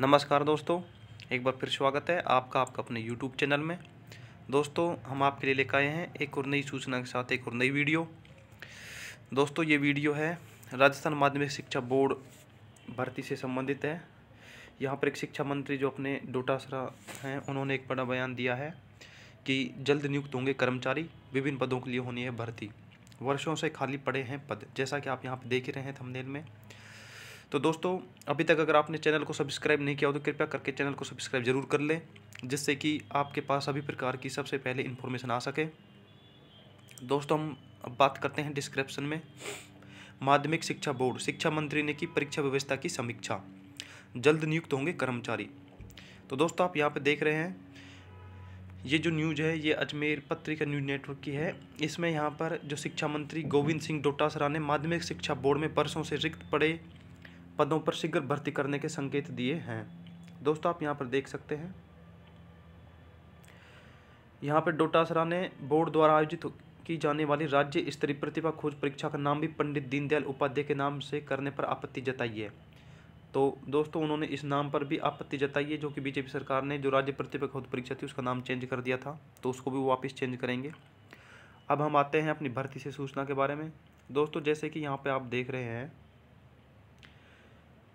नमस्कार दोस्तों एक बार फिर स्वागत है आपका आपका अपने YouTube चैनल में दोस्तों हम आपके लिए लेकर आए हैं एक और नई सूचना के साथ एक और नई वीडियो दोस्तों ये वीडियो है राजस्थान माध्यमिक शिक्षा बोर्ड भर्ती से संबंधित है यहाँ पर एक शिक्षा मंत्री जो अपने डोटासरा हैं उन्होंने एक बड़ा बयान दिया है कि जल्द नियुक्त होंगे कर्मचारी विभिन्न पदों के लिए होनी है भर्ती वर्षों से खाली पड़े हैं पद जैसा कि आप यहाँ पर देख रहे हैं थमनेल में तो दोस्तों अभी तक अगर आपने चैनल को सब्सक्राइब नहीं किया हो तो कृपया करके चैनल को सब्सक्राइब ज़रूर कर लें जिससे कि आपके पास सभी प्रकार की सबसे पहले इन्फॉर्मेशन आ सके दोस्तों हम अब बात करते हैं डिस्क्रिप्शन में माध्यमिक शिक्षा बोर्ड शिक्षा मंत्री ने की परीक्षा व्यवस्था की समीक्षा जल्द नियुक्त होंगे कर्मचारी तो दोस्तों आप यहाँ पर देख रहे हैं ये जो न्यूज है ये अजमेर पत्रिका न्यूज नेटवर्क की है इसमें यहाँ पर जो शिक्षा मंत्री गोविंद सिंह डोटासरा ने माध्यमिक शिक्षा बोर्ड में परसों से रिक्त पड़े पदों पर शीघ्र भर्ती करने के संकेत दिए हैं दोस्तों आप यहाँ पर देख सकते हैं यहाँ पर डोटासरा ने बोर्ड द्वारा आयोजित की जाने वाली राज्य स्तरीय प्रतिभा खोज परीक्षा का नाम भी पंडित दीनदयाल उपाध्याय के नाम से करने पर आपत्ति जताई है तो दोस्तों उन्होंने इस नाम पर भी आपत्ति जताई है जो कि बीजेपी सरकार ने जो राज्य प्रतिभा खोज परीक्षा थी उसका नाम चेंज कर दिया था तो उसको भी वो वापस चेंज करेंगे अब हम आते हैं अपनी भर्ती से सूचना के बारे में दोस्तों जैसे कि यहाँ पर आप देख रहे हैं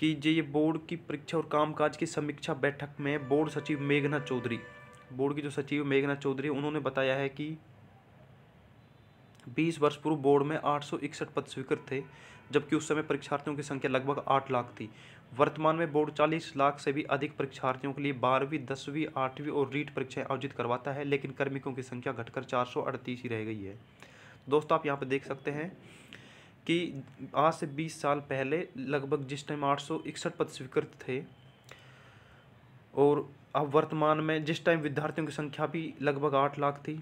कि जे ये बोर्ड की परीक्षा और कामकाज की समीक्षा बैठक में बोर्ड सचिव मेघना चौधरी बोर्ड की जो सचिव मेघना चौधरी उन्होंने बताया है कि 20 वर्ष पूर्व बोर्ड में आठ पद स्वीकृत थे जबकि उस समय परीक्षार्थियों की संख्या लगभग 8 लाख थी वर्तमान में बोर्ड 40 लाख से भी अधिक परीक्षार्थियों के लिए बारहवीं दसवीं आठवीं और रीट परीक्षाएं आयोजित करवाता है लेकिन कर्मिकों की संख्या घटकर चार ही रह गई है दोस्तों आप यहाँ पर देख सकते हैं कि आज से 20 साल पहले लगभग जिस टाइम आठ सौ इकसठ पद स्वीकृत थे और अब वर्तमान में जिस टाइम विद्यार्थियों की संख्या भी लगभग आठ लाख थी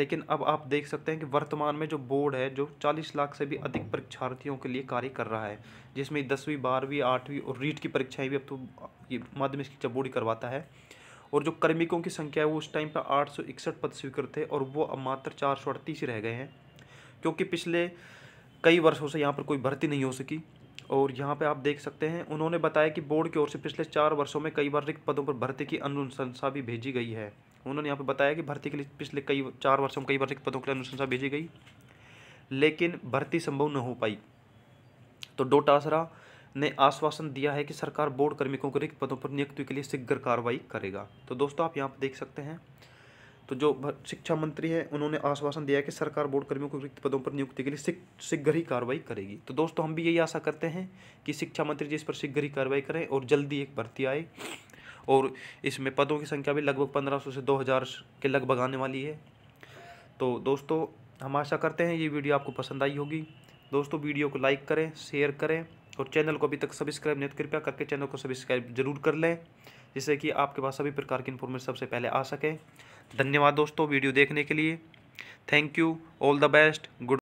लेकिन अब आप देख सकते हैं कि वर्तमान में जो बोर्ड है जो चालीस लाख से भी अधिक परीक्षार्थियों के लिए कार्य कर रहा है जिसमें दसवीं बारहवीं आठवीं और रीट की परीक्षाएं भी अब तो ये माध्यमिक शिक्षा बोर्ड करवाता है और जो कर्मिकों की संख्या है वो उस टाइम पर आठ सौ इकसठ पद स्वीकृत थे और वो अब मात्र चार सौ अड़तीस ही रह गए हैं क्योंकि पिछले कई वर्षों से यहाँ पर कोई भर्ती नहीं हो सकी और यहाँ पे आप देख सकते हैं उन्होंने बताया कि बोर्ड की ओर से पिछले चार वर्षों में कई बार रिक्त पदों पर भर्ती की अनुशंसा भी भेजी गई है उन्होंने यहाँ पे बताया कि भर्ती के लिए पिछले कई चार वर्षों में कई बार रिक्त पदों के लिए अनुशंसा भेजी गई लेकिन भर्ती संभव न हो पाई तो डोटासरा ने आश्वासन दिया है कि सरकार बोर्ड कर्मिकों को रिक्त पदों पर नियुक्ति के लिए शीघ्र कार्रवाई करेगा तो दोस्तों आप यहाँ पर देख सकते हैं तो जो शिक्षा मंत्री हैं उन्होंने आश्वासन दिया कि सरकार बोर्ड कर्मियों को रिक्त पदों पर नियुक्ति के लिए शीघ्र ही कार्रवाई करेगी तो दोस्तों हम भी यही आशा करते हैं कि शिक्षा मंत्री जी इस पर शीघ्र ही कार्रवाई करें और जल्दी एक भर्ती आए और इसमें पदों की संख्या भी लगभग पंद्रह सौ से दो हज़ार के लगभग आने वाली है तो दोस्तों हम आशा करते हैं ये वीडियो आपको पसंद आई होगी दोस्तों वीडियो को लाइक करें शेयर करें और चैनल को अभी तक सब्सक्राइब नहीं तो कृपया करके चैनल को सब्सक्राइब जरूर कर लें जिससे कि आपके पास सभी प्रकार की इन्फॉर्मेशन सबसे पहले आ सके धन्यवाद दोस्तों वीडियो देखने के लिए thank you all the best good